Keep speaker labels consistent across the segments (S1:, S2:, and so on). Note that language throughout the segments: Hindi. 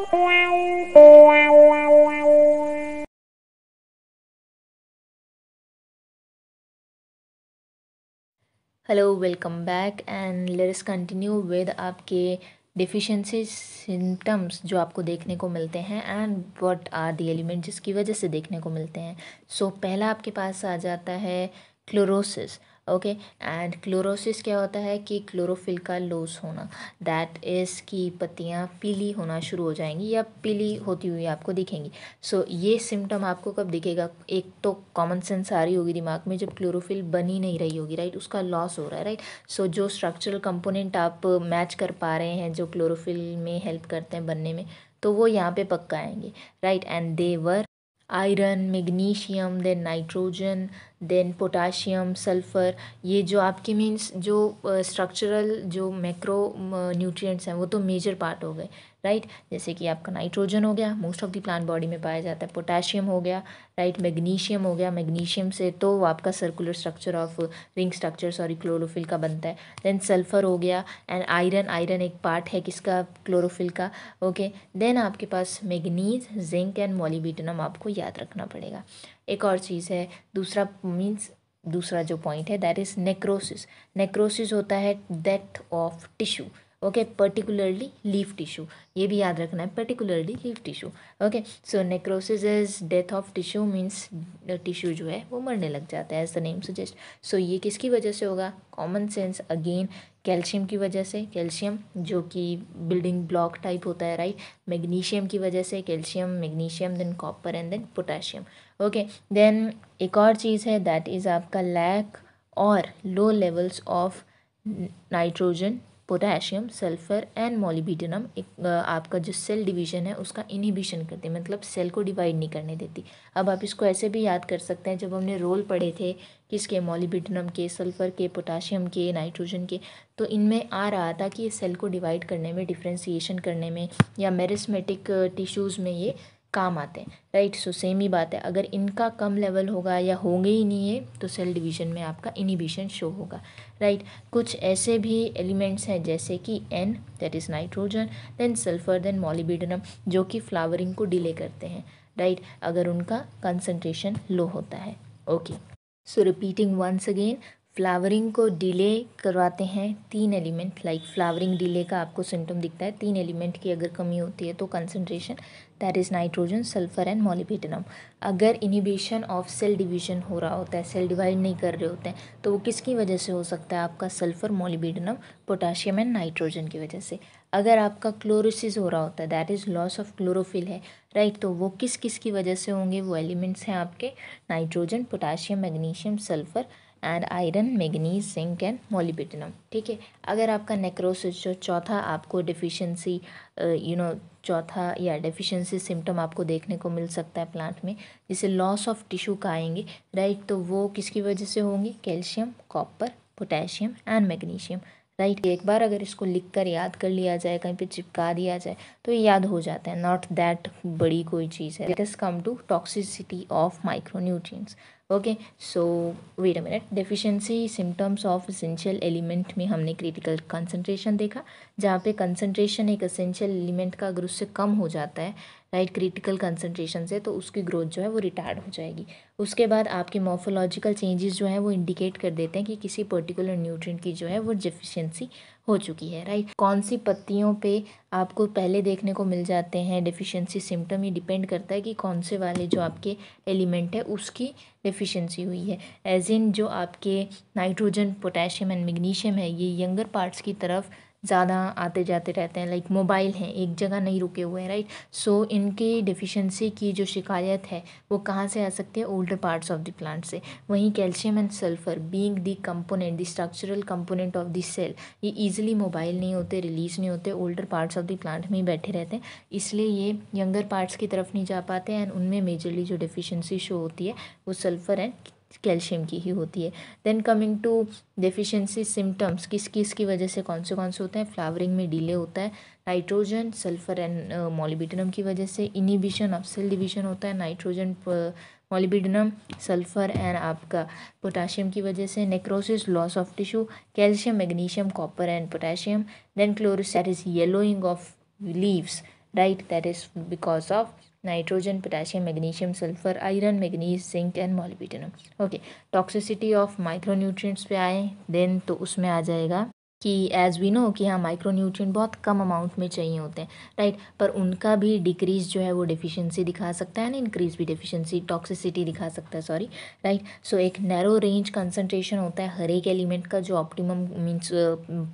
S1: Hello welcome back and let us continue with आपके डिफिशेंसी सिम्टम्स जो आपको देखने को मिलते हैं and what are the element जिसकी वजह से देखने को मिलते हैं सो so, पहला आपके पास आ जाता है क्लोरोसिस ओके एंड क्लोरोसिस क्या होता है कि क्लोरोफिल का लॉस होना दैट इज़ की पत्तियाँ पीली होना शुरू हो जाएंगी या पीली होती हुई आपको दिखेंगी सो so, ये सिम्टम आपको कब दिखेगा एक तो कॉमन सेंस आ रही होगी दिमाग में जब क्लोरोफिल बनी नहीं रही होगी राइट उसका लॉस हो रहा है राइट सो so, जो स्ट्रक्चरल कंपोनेंट आप मैच कर पा रहे हैं जो क्लोरोफिल में हेल्प करते हैं बनने में तो वो यहाँ पे पक्का आएंगे right and they were iron magnesium then nitrogen then potassium sulphur ये जो आपके मीन्स जो स्ट्रक्चरल uh, जो मैक्रो न्यूट्रिएंट्स uh, हैं वो तो मेजर पार्ट हो गए राइट जैसे कि आपका नाइट्रोजन हो गया most of the plant body में पाया जाता है पोटेशियम हो गया राइट मैग्नीशियम हो गया मैग्नीशियम से तो आपका circular structure of ring structure sorry chlorophyll का बनता है देन सल्फर हो गया एंड आयरन आयरन एक पार्ट है किसका क्लोरोफिल का ओके देन आपके पास मैग्नीज जिंक एंड मोलिबिटनम आपको याद रखना पड़ेगा एक और चीज़ है दूसरा मीन्स दूसरा जो पॉइंट है दैट इज़ नेक्रोसिस नेक्रोसिस होता है death of tissue okay particularly leaf tissue ये भी याद रखना है particularly leaf tissue okay so necrosis is death of tissue means tissue जो है वो मरने लग जाता है as the name suggest so ये किसकी वजह से होगा कॉमन सेंस अगेन कैल्शियम की वजह से कैल्शियम जो कि बिल्डिंग ब्लॉक टाइप होता है राइट मैग्नीशियम की वजह से calcium magnesium then copper and then potassium okay then एक और चीज़ है दैट इज़ आपका लैक और low levels of nitrogen potassium sulphur and एक आपका जो सेल डिवीजन है उसका इनहिबिशन करती है मतलब सेल को डिवाइड नहीं करने देती अब आप इसको ऐसे भी याद कर सकते हैं जब हमने रोल पढ़े थे किसके मोलिबिडेनम के सल्फर के पोटाशियम के नाइट्रोजन के तो इनमें आ रहा था कि ये सेल को डिवाइड करने में डिफ्रेंसीशन करने में या मेरिस्मेटिक टिश्यूज़ में ये काम आते हैं राइट सो सेम ही बात है अगर इनका कम लेवल होगा या होंगे ही नहीं है तो सेल डिवीजन में आपका इनिबिशन शो होगा राइट कुछ ऐसे भी एलिमेंट्स हैं जैसे कि N that is nitrogen then sulphur then molybdenum जो कि फ्लावरिंग को डिले करते हैं राइट अगर उनका कंसनट्रेशन लो होता है okay so repeating once again flowering को डिले करवाते हैं तीन एलिमेंट लाइक फ्लावरिंग डिले का आपको सिम्टम दिखता है तीन एलिमेंट की अगर कमी होती है तो concentration that is nitrogen sulphur and molybdenum अगर इनिबिशन ऑफ सेल डिवीजन हो रहा होता है सेल डिवाइड नहीं कर रहे होते हैं तो वो किसकी वजह से हो सकता है आपका sulphur molybdenum potassium and nitrogen की वजह से अगर आपका क्लोरोसिस हो रहा होता है that is loss of chlorophyll है राइट तो वो किस किस की वजह से होंगे वो एलिमेंट्स हैं आपके nitrogen potassium magnesium sulphur and iron manganese zinc and molybdenum ठीक है अगर आपका नेक्रोसिस जो चौथा आपको डिफिशेंसी यू नो चौथा या डिफिशेंसी सिम्टम आपको देखने को मिल सकता है प्लांट में जिसे लॉस ऑफ टिश्यू कहेंगे राइट तो वो किसकी वजह से होंगे calcium copper potassium and magnesium right एक बार अगर इसको लिख कर याद कर लिया जाए कहीं पे चिपका दिया जाए तो ये याद हो जाता है नॉट दैट बड़ी कोई चीज़ है let come to toxicity of micronutrients okay so wait a minute deficiency symptoms of essential element में हमने क्रिटिकल कंसंट्रेशन देखा जहाँ पे कंसंट्रेशन एक असेंशियल एलिमेंट का अगर उससे कम हो जाता है राइट क्रिटिकल कंसंट्रेशन से तो उसकी ग्रोथ जो है वो रिटार्ड हो जाएगी उसके बाद आपके मोफोलॉजिकल चेंजेस जो है वो इंडिकेट कर देते हैं कि किसी पर्टिकुलर न्यूट्रिएंट की जो है वो डिफिशियंसी हो चुकी है राइट कौन सी पत्तियों पे आपको पहले देखने को मिल जाते हैं डिफिशियंसी सिम्टम ये डिपेंड करता है कि कौन से वाले जो आपके एलिमेंट है उसकी डिफिशियंसी हुई है एज इन जो आपके नाइट्रोजन पोटेशियम एंड मैग्नीशियम है ये यंगर पार्ट्स की तरफ ज़्यादा आते जाते रहते हैं लाइक मोबाइल हैं एक जगह नहीं रुके हुए हैं राइट सो इनकी डिफिशेंसी की जो शिकायत है वो कहाँ से आ सकती है older parts of the plant से वहीं calcium and sulphur being the component the structural component of the cell ये ईजिली मोबाइल नहीं होते रिलीज नहीं होते older parts of the plant में ही बैठे रहते हैं इसलिए ये यंगर पार्ट्स की तरफ नहीं जा पाते एंड उनमें मेजरली जो डिफिशेंसी शो होती है वो सल्फर एंड कैल्शियम की ही होती है then coming to deficiency symptoms किस किस की वजह से कौन से कौन से होते हैं फ्लावरिंग में डिले होता है नाइट्रोजन सल्फर एंड मोलिबिडनम की वजह से इनिबिशन ऑफ सेल डिविजन होता है नाइट्रोजन मोलिबिडनम सल्फर एंड आपका पोटाशियम की वजह से necrosis loss of tissue calcium magnesium copper and potassium then chlorosis that is yellowing of leaves right that is because of nitrogen potassium magnesium sulphur iron manganese zinc and molybdenum okay toxicity of micronutrients पे आए देन तो उसमें आ जाएगा कि एज़ वी नो कि हाँ माइक्रो बहुत कम अमाउंट में चाहिए होते हैं राइट पर उनका भी डिक्रीज़ जो है वो डिफिशिएंसी दिखा सकता है ना इंक्रीज़ भी डिफिशियंसी टॉक्सिसिटी दिखा सकता है सॉरी राइट सो एक नैरो रेंज कंसनट्रेशन होता है हर एक एलिमेंट का जो ऑप्टिमम मीन्स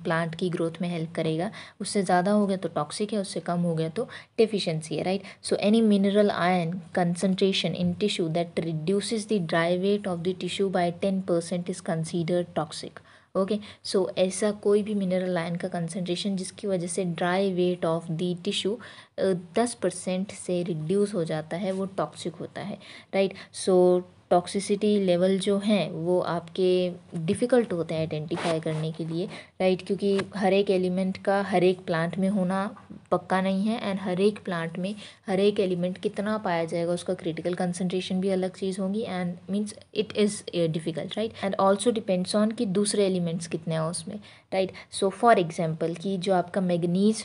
S1: प्लांट की ग्रोथ में हेल्प करेगा उससे ज़्यादा हो गया तो टॉक्सिक है उससे कम हो गया तो डिफिशेंसी है right so any mineral ion concentration in tissue that reduces the dry weight of the tissue by ten percent is considered toxic okay so ऐसा कोई भी मिनरल आयन का कंसनट्रेशन जिसकी वजह से dry weight of the tissue दस परसेंट से रिड्यूस हो जाता है वो टॉक्सिक होता है राइट सो टॉक्सिसिटी लेवल जो हैं वो आपके डिफ़िकल्ट होते हैं आइडेंटिफाई करने के लिए राइट क्योंकि हर एक एलिमेंट का हर एक प्लांट में होना पक्का नहीं है एंड हर एक प्लांट में हर एक एलिमेंट कितना पाया जाएगा उसका क्रिटिकल कंसनट्रेशन भी अलग चीज़ होगी and means it is difficult right and also depends on कि दूसरे एलिमेंट्स कितने हैं उसमें राइट सो फॉर एग्जांपल कि जो आपका मैग्नीज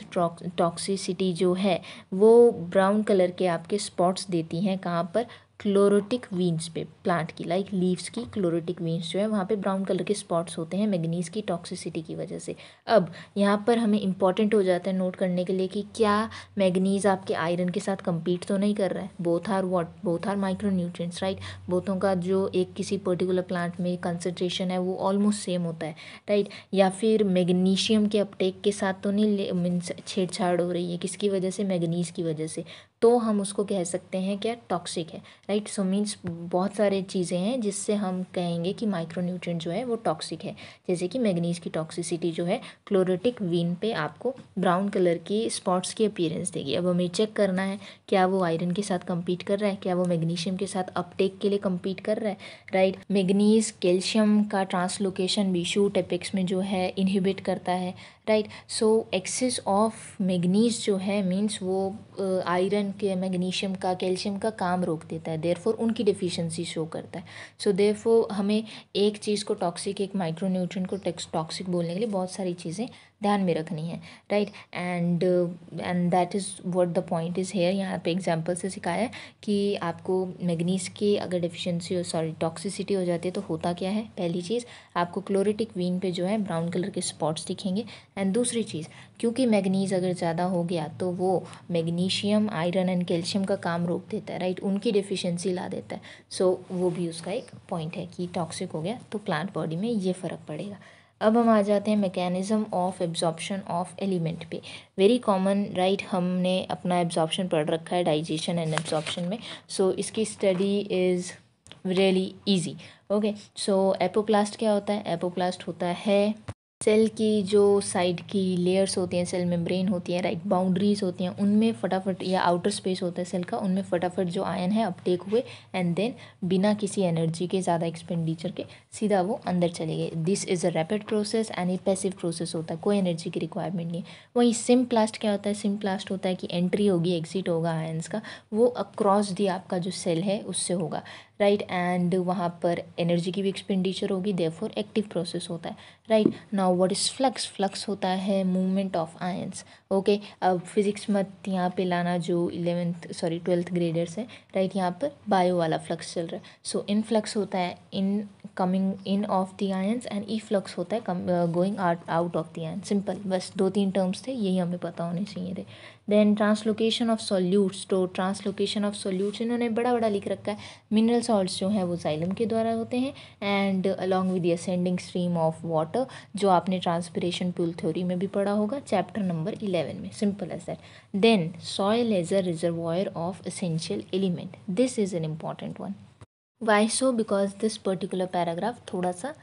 S1: टॉक्सिसिटी जो है वो ब्राउन कलर के आपके स्पॉट्स देती हैं कहाँ पर क्लोरोटिक वीन्स पे प्लांट की लाइक like लीव्स की क्लोरोटिक वीन्स जो है वहाँ पे ब्राउन कलर के स्पॉट्स होते हैं मैग्नीज की टॉक्सिसिटी की वजह से अब यहाँ पर हमें इंपॉर्टेंट हो जाता है नोट करने के लिए कि क्या मैग्नीज आपके आयरन के साथ कंपीट तो नहीं कर रहा है both are what both are micro nutrients right बोथों का जो एक किसी पर्टिकुलर प्लांट में कंसनट्रेशन है वो ऑलमोस्ट सेम होता है राइट right? या फिर फिर मैग्नीशियम के अपटेक के साथ तो नहीं मीन्स छेड़छाड़ हो रही है किसकी वजह से मैग्नीज की वजह से तो हम उसको कह सकते हैं क्या टॉक्सिक है राइट सो मीन्स बहुत सारे चीज़ें हैं जिससे हम कहेंगे कि माइक्रोन्यूट्रेंट जो है वो टॉक्सिक है जैसे कि मैग्नीज की टॉक्सिसिटी जो है क्लोरेटिक वीन पे आपको ब्राउन कलर की स्पॉट्स की अपीयरेंस देगी अब हमें चेक करना है क्या वो आयरन के साथ कम्पीट कर रहा है क्या वो मैग्नीशियम के साथ अपटेक के लिए कम्पीट कर रहा है राइट मैग्नीज कैल्शियम का ट्रांसलोकेशन भी शूट में जो है इनहिबिट करता है right so excess of manganese जो है मीन्स वो आयरन uh, के मैग्नीशियम का कैल्शियम का काम रोक देता है देयरफॉर उनकी डिफिशेंसी शो करता है सो so, देयरफॉर हमें एक चीज़ को टॉक्सिक एक माइक्रो को टॉक्सिक बोलने के लिए बहुत सारी चीज़ें ध्यान में रखनी है right and and that is what the point is here यहाँ पे एग्जाम्पल से सिखाया है कि आपको मैग्नीज की अगर डिफिशेंसी सॉरी टॉक्सिसिटी हो जाती है तो होता क्या है पहली चीज़ आपको क्लोरेटिक वीन पे जो है ब्राउन कलर के स्पॉट्स दिखेंगे एंड दूसरी चीज़ क्योंकि मैगनीज अगर ज़्यादा हो गया तो वो मैग्नीशियम आयरन एंड कैल्शियम का काम रोक देता है राइट उनकी डिफिशेंसी ला देता है सो so, वो भी उसका एक पॉइंट है कि टॉक्सिक हो गया तो प्लांट बॉडी में ये फ़र्क पड़ेगा अब हम आ जाते हैं mechanism of absorption of element पे वेरी कॉमन राइट हमने अपना एब्जॉर्प्शन पढ़ रखा है डाइजेशन एंड एब्जॉर्प्शन में सो so, इसकी study is really easy okay so apoplast क्या होता है एपोप्लास्ट होता है सेल की जो साइड की लेयर्स होती हैं सेल मेम्ब्रेन होती हैं राइट बाउंड्रीज होती हैं उनमें फटाफट या आउटर स्पेस होता है सेल का उनमें फटाफट जो आयन है अपटेक हुए एंड देन बिना किसी एनर्जी के ज़्यादा एक्सपेंडिचर के सीधा वो अंदर चले गए this is a rapid process and a passive process होता है कोई एनर्जी की रिक्वायरमेंट नहीं वहीं सिम प्लास्ट क्या होता है सिम प्लास्ट होता है कि एंट्री होगी एग्जिट होगा आयन्स का वो अक्रॉस दी आपका जो सेल है उससे होगा राइट एंड वहाँ पर एनर्जी की भी एक्सपेंडिचर होगी देयरफॉर एक्टिव प्रोसेस होता है right now what is flux flux होता है मूवमेंट ऑफ आयंस ओके अब फिजिक्स मत यहाँ पे लाना जो इलेवेंथ सॉरी ट्वेल्थ ग्रेडर्स है राइट right? यहाँ पर बायो वाला फ्लक्स चल रहा है सो इन फ्लक्स होता है incoming in of the ions and efflux होता है come going out of the ion simple बस दो तीन टर्म्स थे यही हमें पता होने चाहिए थे देन ट्रांसलोकेशन ऑफ सॉल्यूट्स तो ट्रांसलोकेशन ऑफ सॉल्यूट्स इन्होंने बड़ा बड़ा लिख रखा है मिनरल सॉल्ट्स जो हैं वो साइलम के द्वारा होते हैं and along with ascending stream of water जो आपने ट्रांसपरेशन पुल थ्योरी में भी पढ़ा होगा चैप्टर नंबर इलेवन में simple as that then soil as a reservoir of essential element this is an important one why so because this particular paragraph थोड़ा सा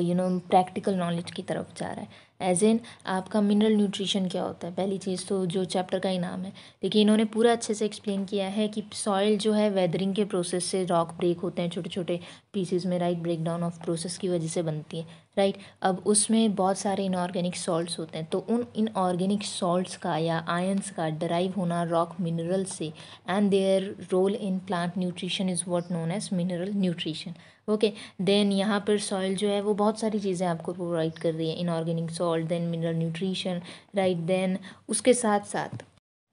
S1: यू नो प्रैक्टिकल नॉलेज की तरफ जा रहा है एज एन आपका मिनरल न्यूट्रिशन क्या होता है पहली चीज़ तो जो चैप्टर का ही नाम है देखिए इन्होंने पूरा अच्छे से एक्सप्लेन किया है कि सॉइल जो है वेदरिंग के प्रोसेस से रॉक ब्रेक होते हैं छोटे छोटे पीसीज में right break down of process की वजह से बनती है राइट अब उसमें बहुत सारे इनऑर्गेनिक सॉल्ट्स होते हैं तो उन इनऑर्गेनिक सॉल्ट्स का या आयंस का डराइव होना रॉक मिनरल से and their role in plant nutrition is what known as mineral nutrition okay then यहाँ पर सॉइल जो है वो बहुत सारी चीज़ें आपको प्रोवाइड कर रही है inorganic salt then mineral nutrition right then उसके साथ साथ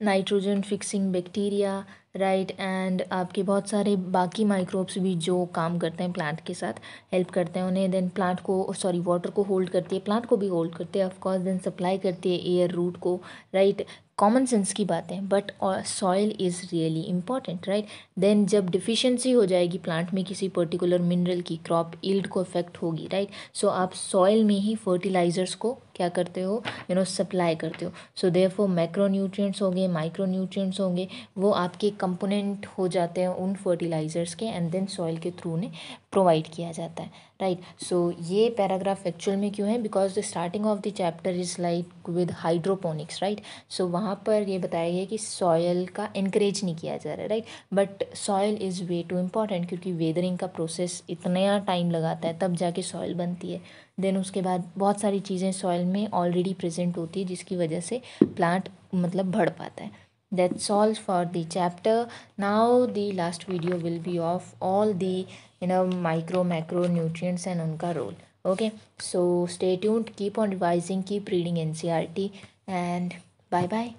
S1: nitrogen fixing bacteria right right, and आपके बहुत सारे बाकी माइक्रोब्स भी जो काम करते हैं प्लांट के साथ हेल्प करते हैं उन्हें देन प्लांट को सॉरी वाटर को होल्ड करती है प्लांट को भी होल्ड करते हैं ऑफकोर्स देन सप्लाई करती है एयर रूट को राइट right? कॉमन सेंस की बात है but soil is really important right then जब डिफिशियंसी हो जाएगी प्लांट में किसी पर्टिकुलर मिनरल की क्रॉप ईल्ड को इफेक्ट होगी राइट right? सो so, आप सॉइल में ही फर्टिलाइजर्स को क्या करते हो यू नो सप्लाई करते हो so therefore macronutrients होंगे माइक्रो न्यूट्रियट्स होंगे वो आपके कंपोनेंट हो जाते हैं उन फर्टिलाइजर्स के एंड देन सॉइल के थ्रू ने प्रोवाइड किया जाता है राइट सो ये पैराग्राफ एक्चुअल में क्यों है because the starting of the chapter is like with hydroponics right so वहाँ पर ये बताया गया कि सॉयल का इंकरेज नहीं किया जा रहा है right but soil is way too important क्योंकि वेदरिंग का प्रोसेस इतना टाइम लगाता है तब जाके सॉयल बनती है देन उसके बाद बहुत सारी चीज़ें सॉयल में ऑलरेडी प्रेजेंट होती है जिसकी वजह से प्लांट मतलब बढ़ पाता है that's all for the chapter now the last video will be of all the you know micro macro nutrients and unka role okay so stay tuned keep on revising keep reading ncrt and bye bye